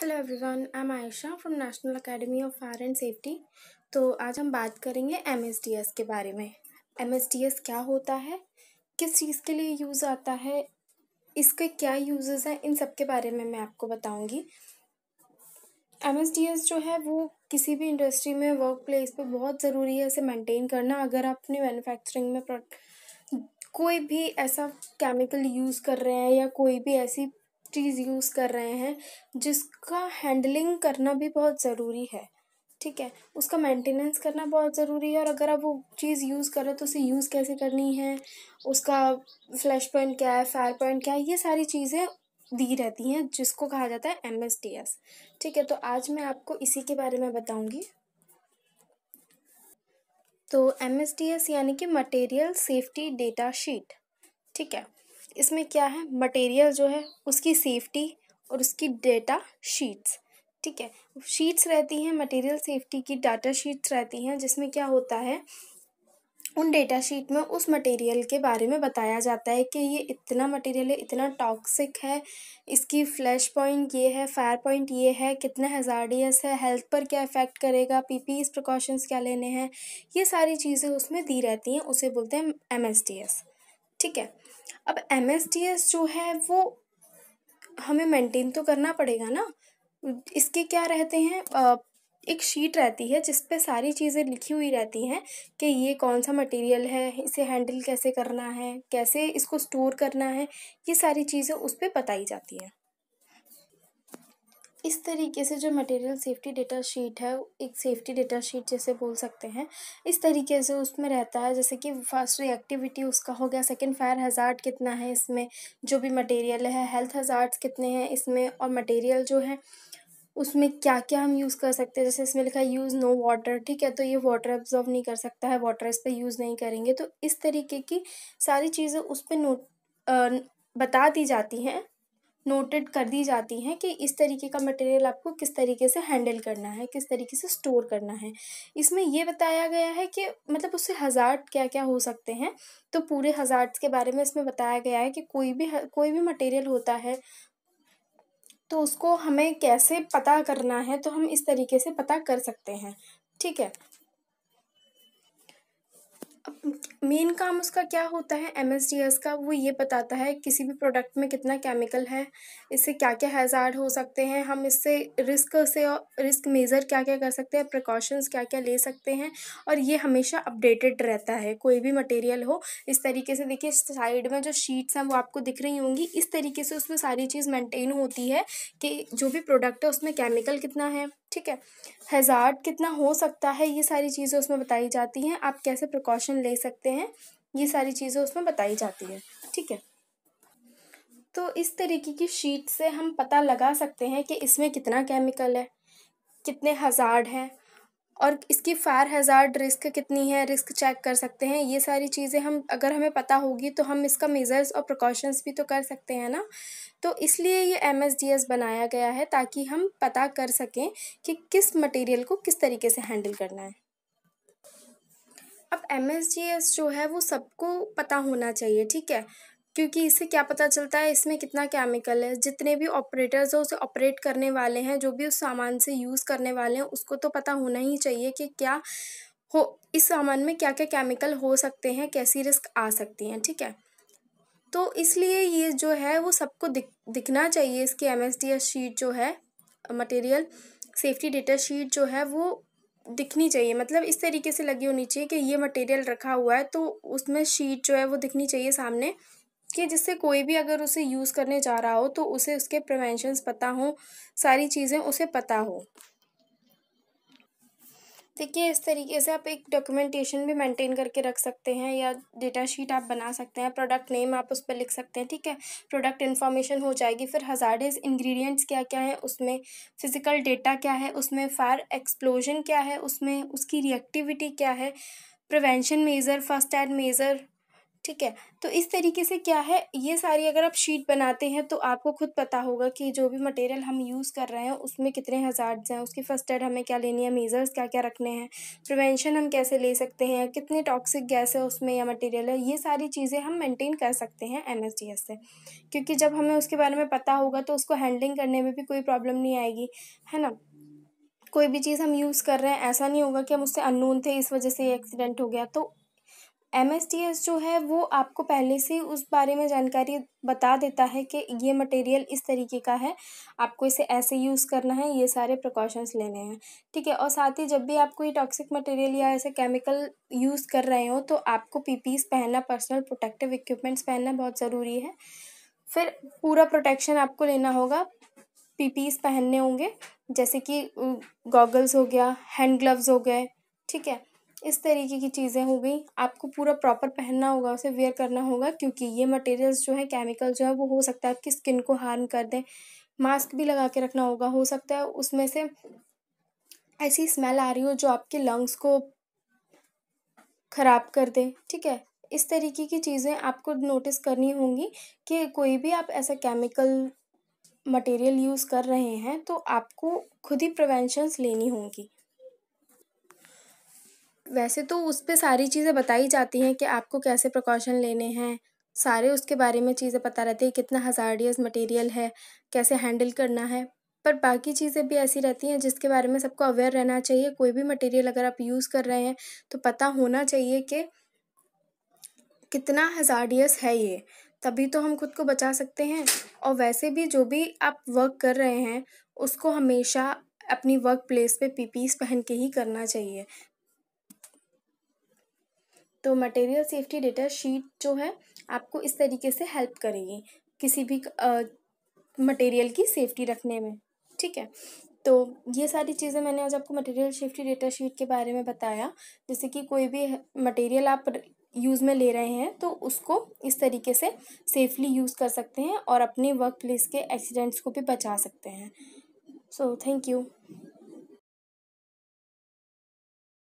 hello everyone I am Ayesha from national academy of fire and safety तो आज हम बात करेंगे एम के बारे में एम क्या होता है किस चीज़ के लिए यूज़ आता है इसके क्या यूजेस हैं इन सब के बारे में मैं आपको बताऊंगी एम जो है वो किसी भी इंडस्ट्री में वर्क प्लेस पर बहुत ज़रूरी है इसे मेंटेन करना अगर आप अपनी मैन्युफैक्चरिंग में कोई भी ऐसा केमिकल यूज़ कर रहे हैं या कोई भी ऐसी चीज़ यूज़ कर रहे हैं जिसका हैंडलिंग करना भी बहुत ज़रूरी है ठीक है उसका मेंटेनेंस करना बहुत ज़रूरी है और अगर आप वो चीज़ यूज़ करें तो उसे यूज़ कैसे करनी है उसका फ्लैश पॉइंट क्या है फायर पॉइंट क्या है ये सारी चीज़ें दी रहती हैं जिसको कहा जाता है एम एस टी एस ठीक है तो आज मैं आपको इसी के बारे में बताऊँगी तो एम एस टी एस यानी कि मटेरियल सेफ्टी डेटा शीट ठीक है इसमें क्या है मटेरियल जो है उसकी सेफ्टी और उसकी डेटा शीट्स ठीक है शीट्स रहती हैं मटेरियल सेफ्टी की डाटा शीट्स रहती हैं जिसमें क्या होता है उन डेटा शीट में उस मटेरियल के बारे में बताया जाता है कि ये इतना मटेरियल है इतना टॉक्सिक है इसकी फ्लैश पॉइंट ये है फायर पॉइंट ये है कितना हजारडियस है हेल्थ पर क्या इफ़ेक्ट करेगा इस प्रिकॉशंस क्या लेने हैं ये सारी चीज़ें उसमें दी रहती हैं उसे बोलते हैं एस ठीक है अब एम जो है वो हमें मेंटेन तो करना पड़ेगा ना इसके क्या रहते हैं एक शीट रहती है जिस पे सारी चीज़ें लिखी हुई रहती हैं कि ये कौन सा मटेरियल है इसे हैंडल कैसे करना है कैसे इसको स्टोर करना है ये सारी चीज़ें उस पर बताई जाती हैं इस तरीके से जो मटेरियल सेफ्टी डेटा शीट है एक सेफ्टी डेटा शीट जैसे बोल सकते हैं इस तरीके से उसमें रहता है जैसे कि फर्स्ट रिएक्टिविटी उसका हो गया सेकेंड फायर हज़ार्ड कितना है इसमें जो भी मटेरियल है हेल्थ हज़ार्ड्स कितने हैं इसमें और मटेरियल जो है उसमें क्या क्या हम यूज़ कर सकते हैं जैसे इसमें लिखा है यूज़ नो वाटर ठीक है तो ये वाटर एब्जॉर्व नहीं कर सकता है वाटर इस पर यूज़ नहीं करेंगे तो इस तरीके की सारी चीज़ें उस पर नोट बता दी जाती हैं नोटेड कर दी जाती हैं कि इस तरीके का मटेरियल आपको किस तरीके से हैंडल करना है किस तरीके से स्टोर करना है इसमें ये बताया गया है कि मतलब उससे हज़ार क्या क्या हो सकते हैं तो पूरे हज़ार के बारे में इसमें बताया गया है कि कोई भी कोई भी मटेरियल होता है तो उसको हमें कैसे पता करना है तो हम इस तरीके से पता कर सकते हैं ठीक है मेन काम उसका क्या होता है एम का वो ये बताता है किसी भी प्रोडक्ट में कितना केमिकल है इससे क्या क्या हैज़ार्ड हो सकते हैं हम इससे रिस्क से और रिस्क मेज़र क्या क्या कर सकते हैं प्रिकॉशंस क्या क्या ले सकते हैं और ये हमेशा अपडेटेड रहता है कोई भी मटेरियल हो इस तरीके से देखिए साइड में जो शीट्स हैं वो आपको दिख रही होंगी इस तरीके से उसमें सारी चीज़ मेंटेन होती है कि जो भी प्रोडक्ट है उसमें केमिकल कितना है ठीक है हजार कितना हो सकता है ये सारी चीज़ें उसमें बताई जाती हैं आप कैसे प्रिकॉशन ले सकते हैं ये सारी चीज़ें उसमें बताई जाती हैं ठीक है तो इस तरीके की शीट से हम पता लगा सकते हैं कि इसमें कितना केमिकल है कितने हज़ार्ड हैं और इसकी फायर हज़ार्ड रिस्क कितनी है रिस्क चेक कर सकते हैं ये सारी चीज़ें हम अगर हमें पता होगी तो हम इसका मेज़र्स और प्रिकॉशंस भी तो कर सकते हैं ना तो इसलिए ये एम बनाया गया है ताकि हम पता कर सकें कि किस मटेरियल को किस तरीके से हैंडल करना है अब एम जो है वो सबको पता होना चाहिए ठीक है क्योंकि इससे क्या पता चलता है इसमें कितना केमिकल है जितने भी ऑपरेटर्स हैं उसे ऑपरेट करने वाले हैं जो भी उस सामान से यूज़ करने वाले हैं उसको तो पता होना ही चाहिए कि क्या हो इस सामान में क्या क्या केमिकल हो सकते हैं कैसी रिस्क आ सकती हैं ठीक है तो इसलिए ये जो है वो सबको दिख दिखना चाहिए इसकी एम शीट जो है मटेरियल सेफ्टी डेटा शीट जो है वो दिखनी चाहिए मतलब इस तरीके से लगी होनी चाहिए कि ये मटेरियल रखा हुआ है तो उसमें शीट जो है वो दिखनी चाहिए सामने कि जिससे कोई भी अगर उसे यूज़ करने जा रहा हो तो उसे उसके प्रिवेंशंस पता हो सारी चीज़ें उसे पता हो देखिए इस तरीके से आप एक डॉक्यूमेंटेशन भी मेंटेन करके रख सकते हैं या डेटा शीट आप बना सकते हैं प्रोडक्ट नेम आप उस पर लिख सकते हैं ठीक है प्रोडक्ट इन्फॉर्मेशन हो जाएगी फिर हज़ार्डेज इंग्रेडिएंट्स क्या क्या है उसमें फिज़िकल डेटा क्या है उसमें फायर एक्सप्लोजन क्या है उसमें उसकी रिएक्टिविटी क्या है prevention measure first aid measure ठीक है तो इस तरीके से क्या है ये सारी अगर आप शीट बनाते हैं तो आपको खुद पता होगा कि जो भी मटेरियल हम यूज़ कर रहे हैं उसमें कितने हज़ार्ड्स हैं उसकी फर्स्ट एड हमें क्या लेनी है मेज़र्स क्या क्या रखने हैं प्रिवेंशन हम कैसे ले सकते हैं कितने टॉक्सिक गैस है उसमें या मटेरियल है ये सारी चीज़ें हम मेनटेन कर सकते हैं एम से क्योंकि जब हमें उसके बारे में पता होगा तो उसको हैंडलिंग करने में भी कोई प्रॉब्लम नहीं आएगी है ना कोई भी चीज़ हम यूज़ कर रहे हैं ऐसा नहीं होगा कि हम उससे अननोन थे इस वजह से एक्सीडेंट हो गया तो एम एस टी एस जो है वो आपको पहले से उस बारे में जानकारी बता देता है कि ये मटेरियल इस तरीके का है आपको इसे ऐसे यूज़ करना है ये सारे प्रिकॉशंस लेने हैं ठीक है और साथ ही जब भी आप कोई टॉक्सिक मटेरियल या ऐसे केमिकल यूज़ कर रहे हो तो आपको पी पहनना पर्सनल प्रोटेक्टिव इक्विपमेंट्स पहनना बहुत ज़रूरी है फिर पूरा प्रोटेक्शन आपको लेना होगा पी पहनने होंगे जैसे कि गॉगल्स हो गया हैंड ग्लव्स हो गए ठीक है इस तरीके की चीज़ें हो गई आपको पूरा प्रॉपर पहनना होगा उसे वेयर करना होगा क्योंकि ये मटेरियल्स जो है केमिकल जो है वो हो सकता है आपकी स्किन को हार्म कर दें मास्क भी लगा के रखना होगा हो सकता है उसमें से ऐसी स्मेल आ रही हो जो आपके लंग्स को ख़राब कर दे ठीक है इस तरीके की चीज़ें आपको नोटिस करनी होंगी कि कोई भी आप ऐसा केमिकल मटेरियल यूज़ कर रहे हैं तो आपको खुद ही प्रिवेंशंस लेनी होंगी वैसे तो उस पर सारी चीज़ें बताई जाती हैं कि आपको कैसे प्रिकॉशन लेने हैं सारे उसके बारे में चीज़ें पता रहती है कितना हजारडियस मटेरियल है कैसे हैंडल करना है पर बाकी चीज़ें भी ऐसी रहती हैं जिसके बारे में सबको अवेयर रहना चाहिए कोई भी मटेरियल अगर आप यूज़ कर रहे हैं तो पता होना चाहिए कि कितना हजारडियस है ये तभी तो हम खुद को बचा सकते हैं और वैसे भी जो भी आप वर्क कर रहे हैं उसको हमेशा अपनी वर्क प्लेस पे पीपीस पहन के ही करना चाहिए तो मटेरियल सेफ्टी डेटा शीट जो है आपको इस तरीके से हेल्प करेगी किसी भी मटेरियल की सेफ्टी रखने में ठीक है तो ये सारी चीज़ें मैंने आज आपको मटेरियल सेफ्टी डेटा शीट के बारे में बताया जैसे कि कोई भी मटेरियल आप यूज़ में ले रहे हैं तो उसको इस तरीके से सेफली यूज़ कर सकते हैं और अपने वर्क प्लेस के एक्सीडेंट्स को भी बचा सकते हैं सो थैंक यू